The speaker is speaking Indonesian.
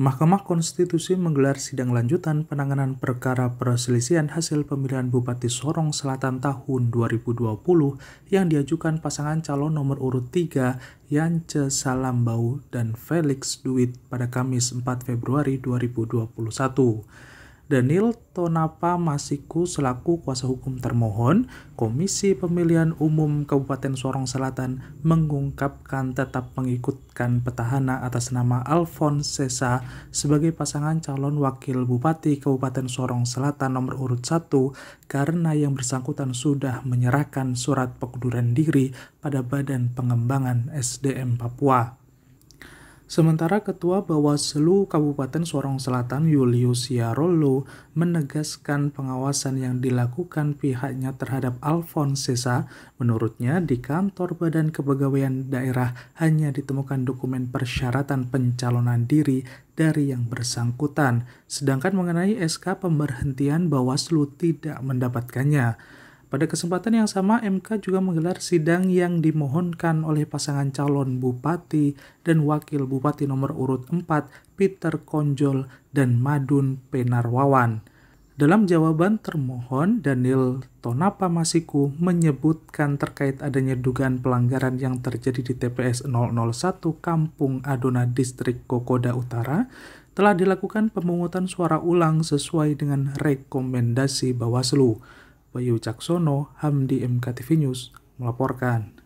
Mahkamah Konstitusi menggelar sidang lanjutan penanganan perkara perselisihan hasil pemilihan Bupati Sorong Selatan tahun 2020 yang diajukan pasangan calon nomor urut 3 Yance Salambau dan Felix Duit pada Kamis 4 Februari 2021. Daniel Tonapa Masiku selaku kuasa hukum termohon, Komisi Pemilihan Umum Kabupaten Sorong Selatan mengungkapkan tetap mengikutkan petahana atas nama Alfon Sesa sebagai pasangan calon wakil Bupati Kabupaten Sorong Selatan nomor urut 1 karena yang bersangkutan sudah menyerahkan surat pengunduran diri pada Badan Pengembangan SDM Papua. Sementara Ketua Bawaslu Kabupaten Sorong Selatan Julius Yarolo menegaskan pengawasan yang dilakukan pihaknya terhadap Alfonsesa, menurutnya di kantor Badan Kepegawaian Daerah hanya ditemukan dokumen persyaratan pencalonan diri dari yang bersangkutan, sedangkan mengenai SK pemberhentian Bawaslu tidak mendapatkannya. Pada kesempatan yang sama, MK juga menggelar sidang yang dimohonkan oleh pasangan calon bupati dan wakil bupati nomor urut 4, Peter Konjol dan Madun Penarwawan. Dalam jawaban termohon, Daniel Tonapa Masiku menyebutkan terkait adanya dugaan pelanggaran yang terjadi di TPS 001 Kampung Adona Distrik Kokoda Utara telah dilakukan pemungutan suara ulang sesuai dengan rekomendasi Bawaslu. Bayu Caksono, Hamdi MKTV News, melaporkan.